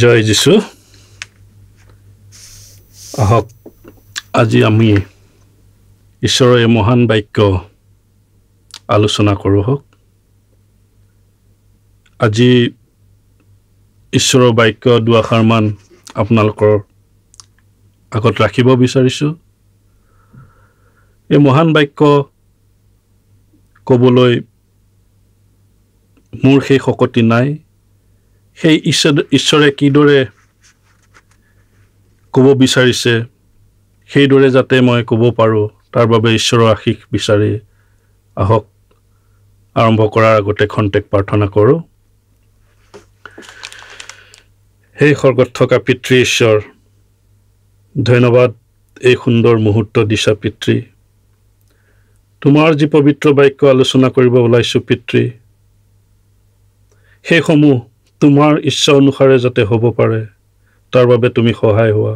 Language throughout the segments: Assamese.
জয় যীশু আহক আজি আমি ঈশ্বৰৰ এই মহান বাক্য আলোচনা কৰোঁ হওক আজি ঈশ্বৰৰ বাক্য দুআষাৰমান আপোনালোকৰ আগত ৰাখিব বিচাৰিছোঁ এই মহান বাক্য ক'বলৈ মোৰ সেই শকতি নাই সেই ঈশ্বৰে কিদৰে ক'ব বিচাৰিছে সেইদৰে যাতে মই ক'ব পাৰোঁ তাৰ বাবে ঈশ্বৰৰ আশীষ বিচাৰি আহক আৰম্ভ কৰাৰ আগতে খন্তেক প্ৰাৰ্থনা কৰোঁ সেই স্বৰ্গত থকা পিতৃ ঈশ্বৰ ধন্যবাদ এই সুন্দৰ মুহূৰ্ত দিছা পিতৃ তোমাৰ যি পবিত্ৰ বাক্য আলোচনা কৰিব ওলাইছোঁ পিতৃ সেইসমূহ তোমাৰ ইচ্ছা অনুসাৰে যাতে হ'ব পাৰে তাৰ বাবে তুমি সহায় হোৱা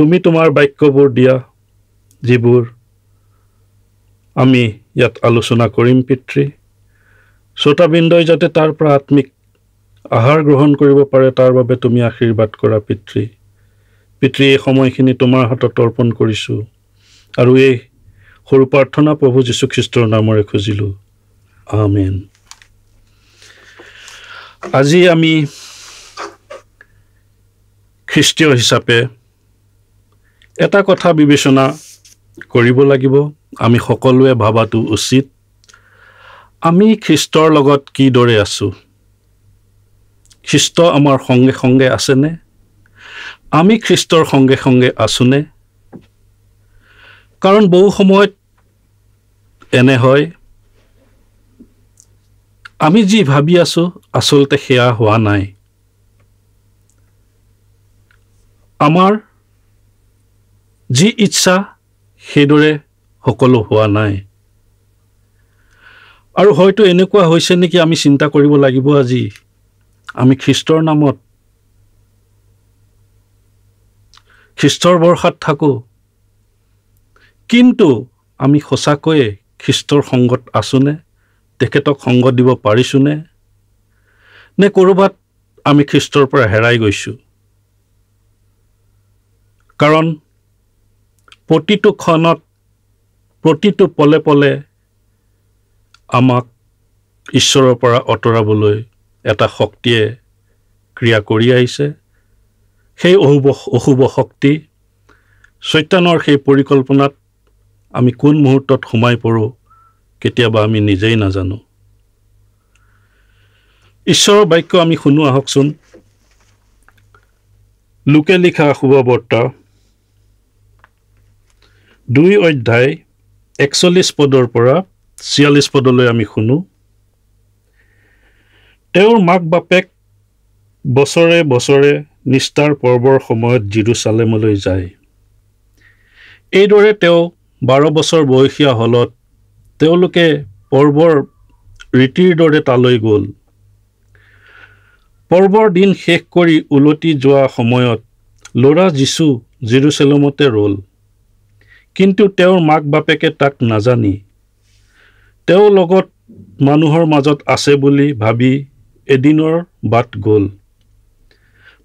তুমি তোমাৰ বাক্যবোৰ দিয়া যিবোৰ আমি ইয়াত আলোচনা কৰিম পিতৃ শ্ৰোতাবৃন্দই যাতে তাৰ পৰা আত্মিক আহাৰ গ্ৰহণ কৰিব পাৰে তাৰ বাবে তুমি আশীৰ্বাদ কৰা পিতৃ পিতৃ এই সময়খিনি তোমাৰ হাতত অৰ্পণ কৰিছোঁ আৰু এই সৰু প্ৰাৰ্থনা প্ৰভু যীশুখ্ৰীষ্টৰ নামৰে খুজিলোঁ আমেন আজি আমি খ্ৰীষ্টীয় হিচাপে এটা কথা বিবেচনা কৰিব লাগিব আমি সকলোৱে ভবাটো উচিত আমি খ্ৰীষ্টৰ লগত কিদৰে আছোঁ খ্ৰীষ্ট আমাৰ সংগে সংগে আছেনে আমি খ্ৰীষ্টৰ সংগে সংগে আছোঁনে কাৰণ বহু সময়ত এনে হয় আমি যি ভাবি আছোঁ আচলতে সেয়া হোৱা নাই আমাৰ যি ইচ্ছা সেইদৰে সকলো হোৱা নাই আৰু হয়তো এনেকুৱা হৈছে নেকি আমি চিন্তা কৰিব লাগিব আজি আমি খ্ৰীষ্টৰ নামত খ্ৰীষ্টৰ বৰ্ষাত থাকোঁ কিন্তু আমি সঁচাকৈয়ে খ্ৰীষ্টৰ সংগত আছোঁনে তেখেতক সংগ দিব পাৰিছোঁনে নে ক'ৰবাত আমি খ্ৰীষ্টৰ পৰা হেৰাই গৈছোঁ কাৰণ প্ৰতিটো ক্ষণত প্ৰতিটো পলে পলে আমাক ঈশ্বৰৰ পৰা আঁতৰাবলৈ এটা শক্তিয়ে ক্ৰিয়া কৰি আহিছে সেই অশুভ অশুভ শক্তি চৈতানৰ সেই পৰিকল্পনাত আমি কোন মুহূৰ্তত সোমাই পৰোঁ কেতিয়াবা আমি নিজেই নাজানো ঈশ্বৰৰ বাক্য আমি শুনো আহকচোন লোকে লিখা শুভ শুভবাৰ্তা দুই অধ্যায় একচল্লিছ পদৰ পৰা ছিয়াল্লিছ পদলৈ আমি শুনো তেওঁৰ মাক বাপেক বছৰে বছৰে নিষ্ঠাৰ পৰ্বৰ সময়ত জিৰো চালেমলৈ যায় এইদৰে তেওঁ বাৰ বছৰ বয়সীয়া হলত তেওঁলোকে পৰ্বৰ ৰীতিৰ দৰে তালৈ গ'ল পৰ্বৰ দিন শেষ কৰি ওলটি যোৱা সময়ত ল'ৰা যীচু জিৰচেলমতে ৰ'ল কিন্তু তেওঁৰ মাক বাপেকে তাক নাজানি তেওঁ লগত মানুহৰ মাজত আছে বুলি ভাবি এদিনৰ বাট গ'ল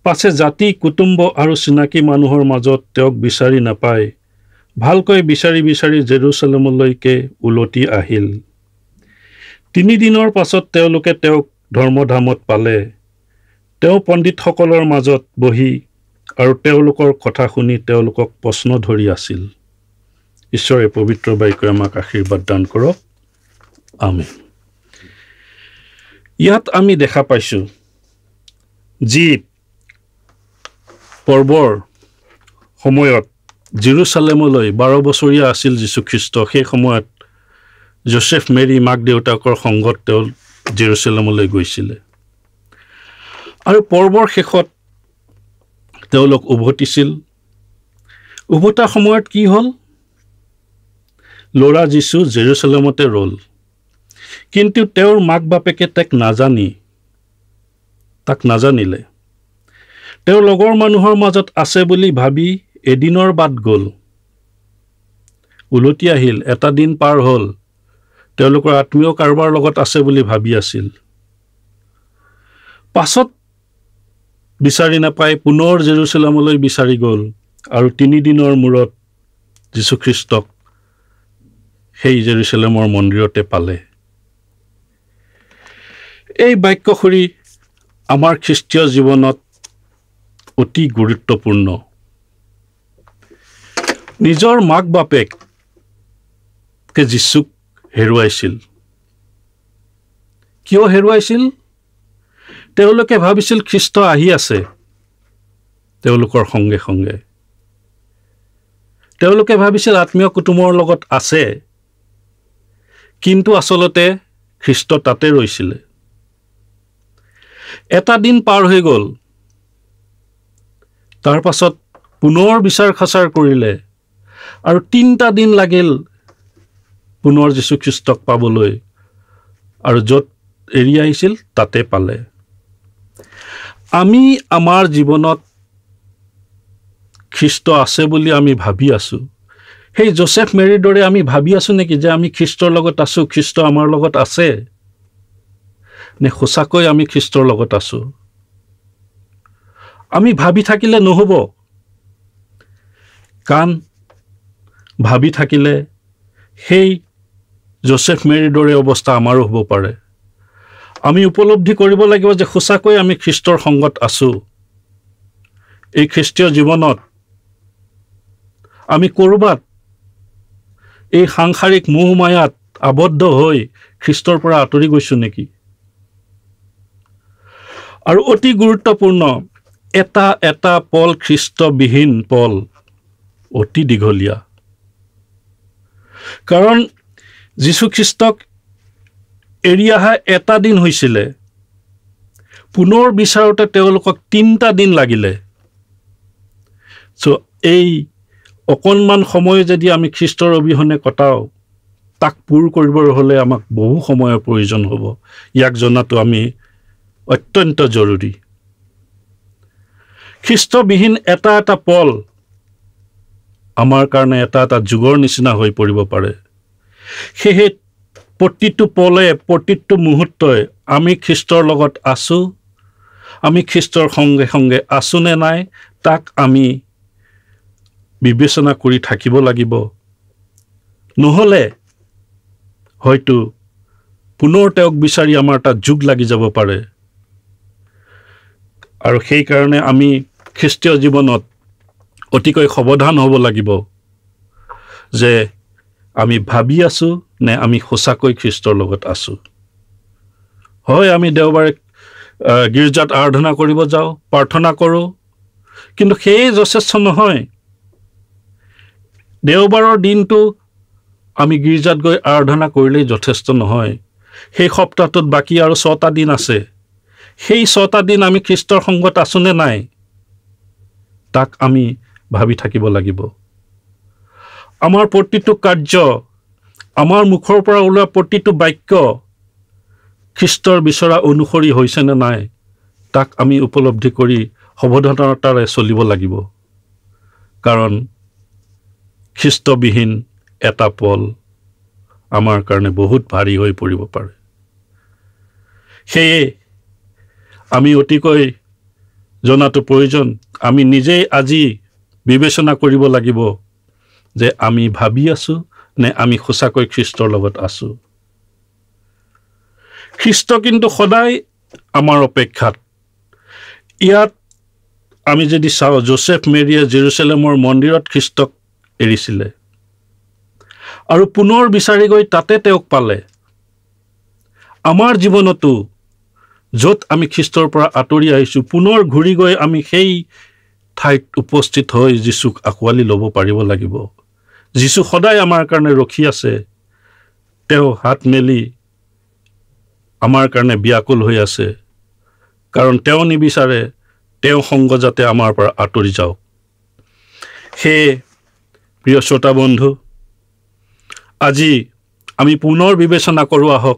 পাছে জাতি কুটুম্ব আৰু চিনাকি মানুহৰ মাজত তেওঁক বিচাৰি নাপায় ভালকৈ বিচাৰি বিচাৰি জেৰুচালেমলৈকে ওলটি আহিল তিনিদিনৰ পাছত তেওঁলোকে তেওঁক ধৰ্মধামত পালে তেওঁ পণ্ডিতসকলৰ মাজত বহি আৰু তেওঁলোকৰ কথা শুনি তেওঁলোকক প্ৰশ্ন ধৰি আছিল ঈশ্বৰে পবিত্ৰ বাক্যই আমাক আশীৰ্বাদ দান কৰক আমি ইয়াত আমি দেখা পাইছোঁ যি পৰ্বৰ সময়ত জিৰচালেমলৈ বাৰ বছৰীয়া আছিল যীশুখ্ৰীষ্ট সেই সময়ত জোচেফ মেৰী মাক দেউতাকৰ সংগত তেওঁ জিৰচালেমলৈ গৈছিলে আৰু পৰ্বৰ শেষত তেওঁলোক উভতিছিল উভতা সময়ত কি হ'ল ল'ৰা যীশু জেৰুচালেমতে ৰ'ল কিন্তু তেওঁৰ মাক বাপেকে তেওঁক নাজানি তাক নাজানিলে তেওঁ লগৰ মানুহৰ মাজত আছে বুলি ভাবি এদিনৰ বাট গ'ল ওলটি আহিল এটা দিন পাৰ হ'ল তেওঁলোকৰ আত্মীয় কাৰোবাৰ লগত আছে বুলি ভাবি আছিল পাছত বিচাৰি নাপাই পুনৰ জেৰুচেলামলৈ বিচাৰি গ'ল আৰু তিনিদিনৰ মূৰত যীশুখ্ৰীষ্টক সেই জেৰুচেলেমৰ মন্দিৰতে পালে এই বাক্যশৰী আমাৰ খ্ৰীষ্টীয় জীৱনত অতি গুৰুত্বপূৰ্ণ নিজৰ মাক বাপেক কে যীশুক হেৰুৱাইছিল কিয় হেৰুৱাইছিল তেওঁলোকে ভাবিছিল খ্ৰীষ্ট আহি আছে তেওঁলোকৰ সংগে সংগে তেওঁলোকে ভাবিছিল আত্মীয় কুটুমৰ লগত আছে কিন্তু আচলতে খ্ৰীষ্ট তাতে ৰৈছিলে এটা দিন পাৰ হৈ গ'ল তাৰ পাছত পুনৰ বিচাৰ খাচাৰ কৰিলে আৰু তিনিটা দিন লাগিল পুনৰ যীশুখ্ৰীষ্টক পাবলৈ আৰু য'ত এৰি আহিছিল তাতে পালে আমি আমাৰ জীৱনত খ্ৰীষ্ট আছে বুলি আমি ভাবি আছোঁ সেই জোচেফ মেৰীৰ দৰে আমি ভাবি আছোঁ নেকি যে আমি খ্ৰীষ্টৰ লগত আছোঁ খ্ৰীষ্ট আমাৰ লগত আছে নে সঁচাকৈ আমি খ্ৰীষ্টৰ লগত আছোঁ আমি ভাবি থাকিলে নহ'ব কাৰণ ভাবি থাকিলে সেই জোচেফ মেৰীৰ দৰে অৱস্থা আমাৰো হ'ব পাৰে আমি উপলব্ধি কৰিব লাগিব যে সঁচাকৈ আমি খ্ৰীষ্টৰ সংগত আছোঁ এই খ্ৰীষ্টীয় জীৱনত আমি ক'ৰবাত এই সাংসাৰিক মোহ মায়াত আবদ্ধ হৈ খ্ৰীষ্টৰ পৰা আঁতৰি গৈছোঁ নেকি আৰু অতি গুৰুত্বপূৰ্ণ এটা এটা পল খ্ৰীষ্টবিহীন পল অতি দীঘলীয়া কাৰণ যীশুখ্ৰীষ্টক এৰি অহা এটা দিন হৈছিলে পুনৰ বিচাৰোঁতে তেওঁলোকক তিনিটা দিন লাগিলে চ' এই অকণমান সময় যদি আমি খ্ৰীষ্টৰ অবিহনে কটাওঁ তাক পূৰ কৰিবৰ হ'লে আমাক বহু সময়ৰ প্ৰয়োজন হ'ব ইয়াক জনাটো আমি অত্যন্ত জৰুৰী খ্ৰীষ্টবিহীন এটা এটা পল আমাৰ কাৰণে এটা এটা যুগৰ নিচিনা হৈ পৰিব পাৰে সেয়েহে প্ৰতিটো পলে প্ৰতিটো মুহূৰ্তই আমি খ্ৰীষ্টৰ লগত আছোঁ আমি খ্ৰীষ্টৰ সংগে সংগে নে নাই তাক আমি বিবেচনা কৰি থাকিব লাগিব নহ'লে হয়তো পুনৰ তেওঁক বিচাৰি আমাৰ তাত যুগ লাগি যাব পাৰে আৰু সেইকাৰণে আমি খ্ৰীষ্টীয় জীৱনত অতিকৈ সাৱধান হ'ব লাগিব যে আমি ভাবি আছোঁ নে আমি সঁচাকৈ খ্ৰীষ্টৰ লগত আছোঁ হয় আমি দেওবাৰে গীৰ্জাত আৰাধনা কৰিব যাওঁ প্ৰাৰ্থনা কৰোঁ কিন্তু সেয়ে যথেষ্ট নহয় দেওবাৰৰ দিনটো আমি গীৰ্জাত গৈ আৰাধনা কৰিলেই যথেষ্ট নহয় সেই সপ্তাহটোত বাকী আৰু ছটা দিন আছে সেই ছটা দিন আমি খ্ৰীষ্টৰ সংগত আছোঁ নে নাই তাক আমি ভাবি থাকিব লাগিব আমাৰ প্ৰতিটো কাৰ্য আমাৰ মুখৰ পৰা ওলোৱা প্ৰতিটো বাক্য খ্ৰীষ্টৰ বিচৰা অনুসৰি হৈছে নে নাই তাক আমি উপলব্ধি কৰি সাৱধানতাৰে চলিব লাগিব কাৰণ খ্ৰীষ্টবিহীন এটা পল আমাৰ কাৰণে বহুত ভাৰী হৈ পৰিব পাৰে সেয়ে আমি অতিকৈ জনাটো প্ৰয়োজন আমি নিজেই আজি বিবেচনা কৰিব লাগিব যে আমি ভাবি আছোঁ নে আমি সঁচাকৈ খ্ৰীষ্টৰ লগত আছোঁ খ্ৰীষ্ট কিন্তু সদায় আমাৰ অপেক্ষাত ইয়াত আমি যদি চাওঁ জোচেফ মেৰিয়ে জেৰুচেলেমৰ মন্দিৰত খ্ৰীষ্টক এৰিছিলে আৰু পুনৰ বিচাৰি গৈ তাতে তেওঁক পালে আমাৰ জীৱনতো য'ত আমি খ্ৰীষ্টৰ পৰা আঁতৰি আহিছোঁ পুনৰ ঘূৰি গৈ আমি সেই ঠাইত উপস্থিত হৈ যীচুক আঁকোৱালি ল'ব পাৰিব লাগিব যীচু সদায় আমাৰ কাৰণে ৰখি আছে তেওঁ হাত মেলি আমাৰ কাৰণে ব্যাকুল হৈ আছে কাৰণ তেওঁ নিবিচাৰে তেওঁ সংগ যাতে আমাৰ পৰা আঁতৰি যাওক সেয়ে প্ৰিয় শ্ৰোতা বন্ধু আজি আমি পুনৰ বিবেচনা কৰোঁ আহক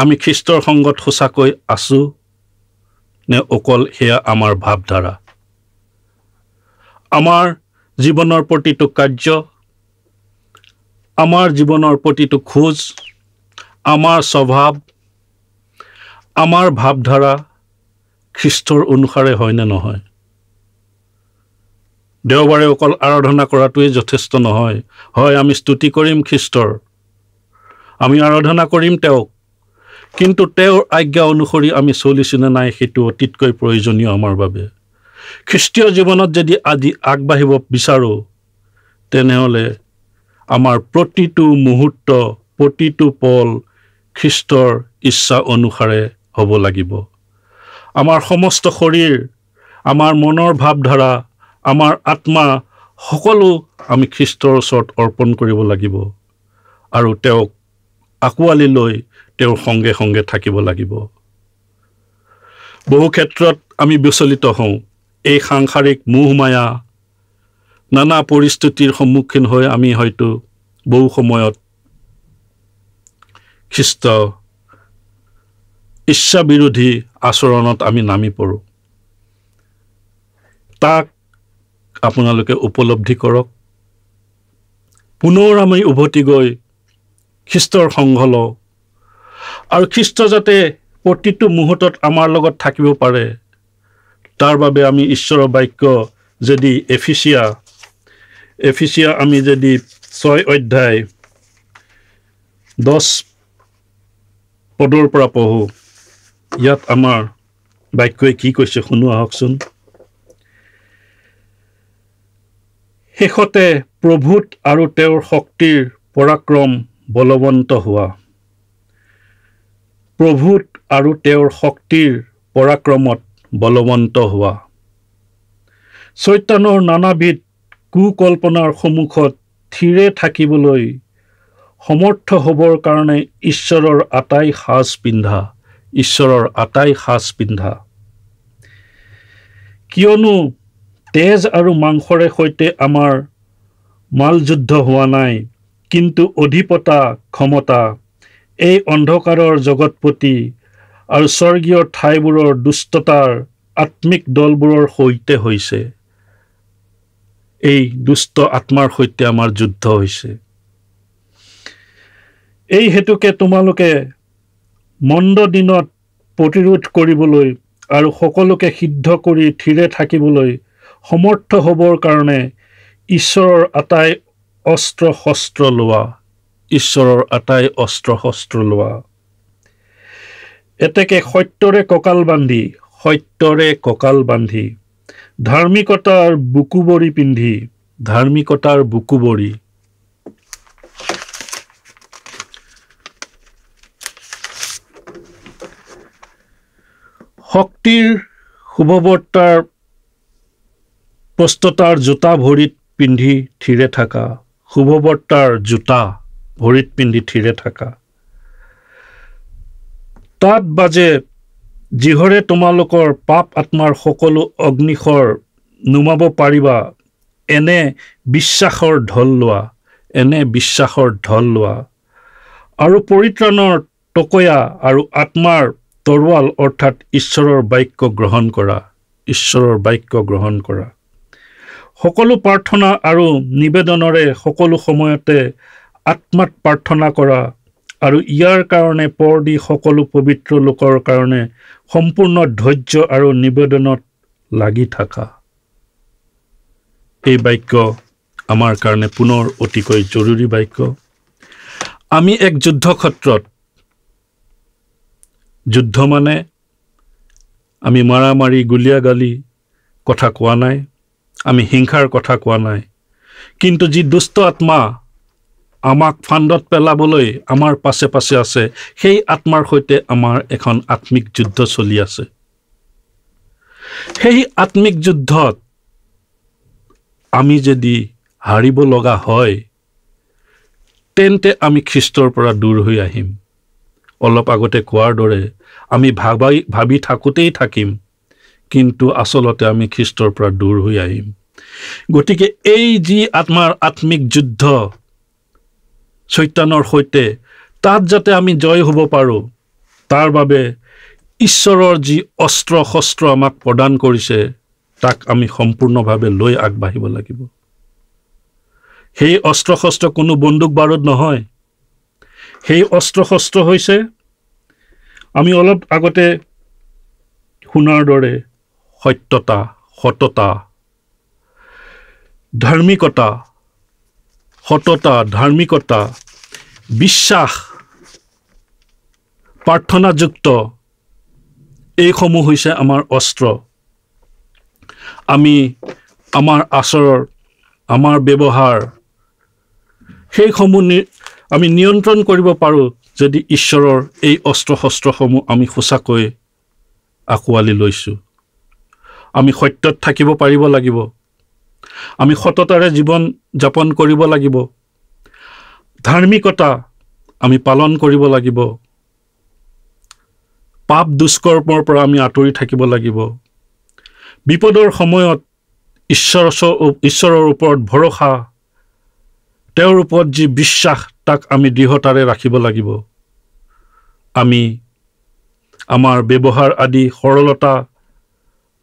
আমি খ্ৰীষ্টৰ সংগত সঁচাকৈ আছোঁ নে অকল সেয়া আমাৰ ভাৱধাৰা আমাৰ জীৱনৰ প্ৰতিটো কাৰ্য আমাৰ জীৱনৰ প্ৰতিটো খোজ আমাৰ স্বভাৱ আমাৰ ভাৱধাৰা খ্ৰীষ্টৰ অনুসাৰে হয় নে নহয় দেওবাৰে অকল আৰাধনা কৰাটোৱে যথেষ্ট নহয় হয় আমি স্তুতি কৰিম খ্ৰীষ্টৰ আমি আৰাধনা কৰিম তেওঁক কিন্তু তেওঁৰ আজ্ঞা অনুসৰি আমি নে নাই সেইটো অতিতকৈ প্ৰয়োজনীয় আমাৰ বাবে খ্ৰীষ্টীয় জীৱনত যদি আজি আগবাঢ়িব বিচাৰোঁ তেনেহ'লে আমাৰ প্ৰতিটো মুহূৰ্ত প্ৰতিটো পল খ্ৰীষ্টৰ ইচ্ছা অনুসাৰে হ'ব লাগিব আমাৰ সমস্ত শৰীৰ আমাৰ মনৰ ভাৱধাৰা আমাৰ আত্মা সকলো আমি খ্ৰীষ্টৰ ওচৰত অৰ্পণ কৰিব লাগিব আৰু তেওঁক আঁকোৱালি লৈ তেওঁৰ সংগে সংগে থাকিব লাগিব বহু ক্ষেত্ৰত আমি বিচলিত হওঁ এই সাংসাৰিক মোহমায়া নানা পৰিস্থিতিৰ সন্মুখীন হৈ আমি হয়তো বহু সময়ত খ্ৰীষ্ট ইচ্ছাবিৰোধী আচৰণত আমি নামি পৰোঁ তাক আপোনালোকে উপলব্ধি কৰক পুনৰ আমি উভতি গৈ খ্ৰীষ্টৰ সংঘ লওঁ আৰু খ্ৰীষ্ট যাতে প্ৰতিটো মুহূৰ্তত আমাৰ লগত থাকিব পাৰে তাৰ বাবে আমি ঈশ্বৰৰ বাক্য যদি এফিচিয়া এফিচিয়া আমি যদি ছয় অধ্যায় দহ পদৰ পৰা পঢ়োঁ ইয়াত আমাৰ বাক্যই কি কৈছে শুনো আহকচোন শেষতে প্ৰভূত আৰু তেওঁৰ শক্তিৰ পৰাক্ৰম বলৱন্ত হোৱা প্ৰভূত আৰু তেওঁৰ শক্তিৰ পৰাক্ৰমত বলৱন্ত হোৱা চৈতানৰ নানাবিধ কুকল্পনাৰ সন্মুখত থিৰে থাকিবলৈ সমৰ্থ হ'বৰ কাৰণে ঈশ্বৰৰ আটাই সাজ পিন্ধা ঈশ্বৰৰ আটাই সাজ পিন্ধা কিয়নো তেজ আৰু মাংসৰে সৈতে আমাৰ মালযুদ্ধ হোৱা নাই কিন্তু অধিপতা ক্ষমতা এই অন্ধকাৰৰ জগতপতি আৰু স্বৰ্গীয় ঠাইবোৰৰ দুষ্টতাৰ আত্মিক দলবোৰৰ সৈতে হৈছে এই দুষ্ট আত্মাৰ সৈতে আমাৰ যুদ্ধ হৈছে এই হেতুকে তোমালোকে মন্দ দিনত প্ৰতিৰোধ কৰিবলৈ আৰু সকলোকে সিদ্ধ কৰি থিৰে থাকিবলৈ সমৰ্থ হ'বৰ কাৰণে ঈশ্বৰৰ আটাই অস্ত্ৰ শস্ত্ৰ লোৱা ঈশ্বৰৰ আটাই অস্ত্ৰ শস্ত্ৰ লোৱা এতেকে সত্যৰে কঁকাল বান্ধি সত্যৰে কঁকাল বান্ধি ধাৰ্মিকতাৰ বুকুবৰি পিন্ধি ধাৰ্মিকতাৰ বুকুবৰি শক্তিৰ শুভবৰ্তাৰ প্ৰস্ততাৰ জোতা ভৰিত পিন্ধি থিৰে থকা শুভবৰ্তাৰ জোতা ভৰিত পিন্ধি থিৰে থকা তাত বাজে যিহৰে তোমালোকৰ পাপ আত্মাৰ সকলো অগ্নিশৰ নুমাব পাৰিবা এনে বিশ্বাসৰ ঢল লোৱা এনে বিশ্বাসৰ ঢল লোৱা আৰু পৰিত্ৰাণৰ টকয়া আৰু আত্মাৰ তৰোৱাল অৰ্থাৎ ঈশ্বৰৰ বাক্য গ্ৰহণ কৰা ঈশ্বৰৰ বাক্য গ্ৰহণ কৰা সকলো প্ৰাৰ্থনা আৰু নিবেদনৰে সকলো সময়তে আত্মাত প্ৰাৰ্থনা কৰা আৰু ইয়াৰ কাৰণে পৰ দি সকলো পবিত্ৰ লোকৰ কাৰণে সম্পূৰ্ণ ধৈৰ্য আৰু নিবেদনত লাগি থকা এই বাক্য আমাৰ কাৰণে পুনৰ অতিকৈ জৰুৰী বাক্য আমি এক যুদ্ধক্ষেত্ৰত যুদ্ধ মানে আমি মাৰামাৰি গুলীয়াগালি কথা কোৱা নাই আমি হিংসাৰ কথা কোৱা নাই কিন্তু যি দুষ্ট আত্মা আমাক ফাণ্ডত পেলাবলৈ আমাৰ পাছে পাছে আছে সেই আত্মাৰ সৈতে আমাৰ এখন আত্মিক যুদ্ধ চলি আছে সেই আত্মিক যুদ্ধত আমি যদি হাৰিব লগা হয় তেন্তে আমি খ্ৰীষ্টৰ পৰা দূৰ হৈ আহিম অলপ আগতে কোৱাৰ দৰে আমি ভাবাই ভাবি থাকোঁতেই থাকিম কিন্তু আচলতে আমি খ্ৰীষ্টৰ পৰা দূৰ হৈ আহিম গতিকে এই যি আত্মাৰ আত্মিক যুদ্ধ চৈতানৰ সৈতে তাত যাতে আমি জয় হ'ব পাৰোঁ তাৰ বাবে ঈশ্বৰৰ যি অস্ত্ৰ শস্ত্ৰ আমাক প্ৰদান কৰিছে তাক আমি সম্পূৰ্ণভাৱে লৈ আগবাঢ়িব লাগিব সেই অস্ত্ৰ শস্ত্ৰ কোনো বন্দুক বাৰুদ নহয় সেই অস্ত্ৰ শস্ত্ৰ হৈছে আমি অলপ আগতে শুনাৰ দৰে সত্যতা সততা ধাৰ্মিকতা সততা ধাৰ্মিকতা বিশ্বাস প্ৰাৰ্থনাযুক্ত এইসমূহ হৈছে আমাৰ অস্ত্ৰ আমি আমাৰ আচৰণ আমাৰ ব্যৱহাৰ সেইসমূহ নি আমি নিয়ন্ত্ৰণ কৰিব পাৰোঁ যদি ঈশ্বৰৰ এই অস্ত্ৰ শস্ত্ৰসমূহ আমি সঁচাকৈ আঁকোৱালি লৈছোঁ আমি সত্যত থাকিব পাৰিব লাগিব আমি সততাৰে জীৱন যাপন কৰিব লাগিব ধাৰ্মিকতা আমি পালন কৰিব লাগিব পাপ দুষ্কৰ্মৰ পৰা আমি আঁতৰি থাকিব লাগিব বিপদৰ সময়ত ঈশ্বৰ ঈশ্বৰৰ ওপৰত ভৰসা তেওঁৰ ওপৰত যি বিশ্বাস তাক আমি দৃঢ়তাৰে ৰাখিব লাগিব আমি আমাৰ ব্যৱহাৰ আদি সৰলতা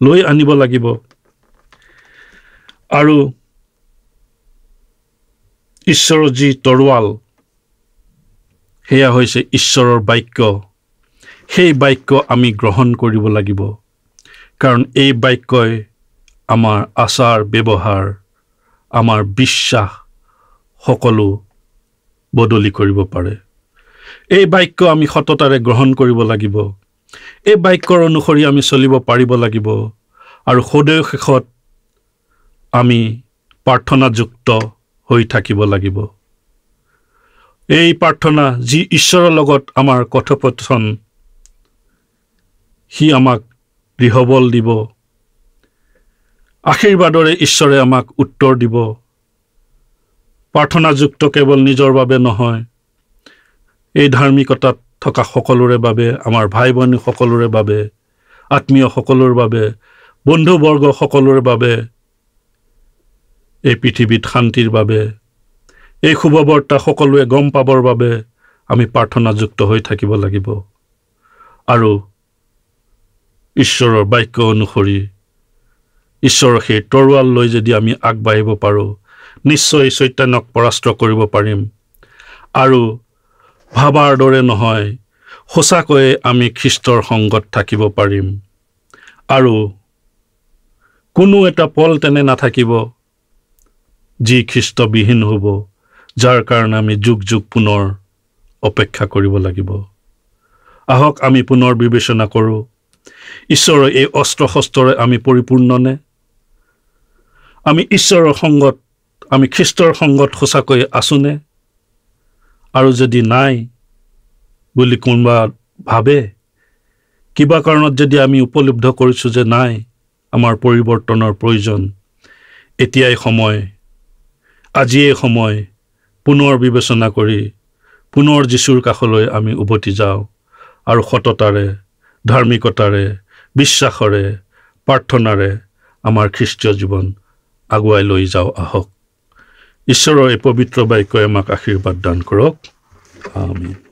লৈ আনিব লাগিব আৰু ঈশ্বৰৰ যি তৰোৱাল সেয়া হৈছে ঈশ্বৰৰ বাক্য সেই বাক্য আমি গ্ৰহণ কৰিব লাগিব কাৰণ এই বাক্যই আমাৰ আচাৰ ব্যৱহাৰ আমাৰ বিশ্বাস সকলো বদলি কৰিব পাৰে এই বাক্য আমি সততাৰে গ্ৰহণ কৰিব লাগিব এই বাক্যৰ অনুসৰি আমি চলিব পাৰিব লাগিব আৰু সদয় শেষত আমি প্ৰাৰ্থনাযুক্ত হৈ থাকিব লাগিব এই প্ৰাৰ্থনা যি ঈশ্বৰৰ লগত আমাৰ কথোপথন সি আমাক দৃঢ়বল দিব আশীৰ্বাদৰে ঈশ্বৰে আমাক উত্তৰ দিব প্ৰাৰ্থনাযুক্ত কেৱল নিজৰ বাবে নহয় এই ধাৰ্মিকতাত থকা সকলোৰে বাবে আমাৰ ভাই ভনী সকলোৰে বাবে আত্মীয় আত্মীয়সকলৰ বাবে বন্ধুবৰ্গ সকলোৰে বাবে এই পৃথিৱীত শান্তিৰ বাবে এই শুভবাৰ্তা সকলোৱে গম পাবৰ বাবে আমি প্ৰাৰ্থনাযুক্ত হৈ থাকিব লাগিব আৰু ঈশ্বৰৰ বাক্য অনুসৰি ঈশ্বৰৰ সেই তৰোৱাল লৈ যদি আমি আগবাঢ়িব পাৰোঁ নিশ্চয় চৈতন্যক পৰাস্ত কৰিব পাৰিম আৰু ভাবাৰ দৰে নহয় সঁচাকৈয়ে আমি খ্ৰীষ্টৰ সংগত থাকিব পাৰিম আৰু কোনো এটা পল তেনে নাথাকিব যি খ্ৰীষ্টবিহীন হ'ব যাৰ কাৰণে আমি যুগ যুগ পুনৰ অপেক্ষা কৰিব লাগিব আহক আমি পুনৰ বিবেচনা কৰোঁ ঈশ্বৰৰ এই অস্ত্ৰ শস্ত্ৰৰে আমি পৰিপূৰ্ণনে আমি ঈশ্বৰৰ সংগত আমি খ্ৰীষ্টৰ সংগত সঁচাকৈ আছোঁনে আৰু যদি নাই বুলি কোনোবা ভাবে কিবা কাৰণত যদি আমি উপলব্ধ কৰিছোঁ যে নাই আমাৰ পৰিৱৰ্তনৰ প্ৰয়োজন এতিয়াই সময় আজি এই সময় পুনৰ বিবেচনা কৰি পুনৰ যীশুৰ কাষলৈ আমি উভতি যাওঁ আৰু সততাৰে ধাৰ্মিকতাৰে বিশ্বাসৰে প্ৰাৰ্থনাৰে আমাৰ খ্ৰীষ্টীয় জীৱন আগুৱাই লৈ যাওঁ আহক ঈশ্বৰৰ এই পবিত্ৰ বাক্যই আমাক আশীৰ্বাদ দান কৰক আমি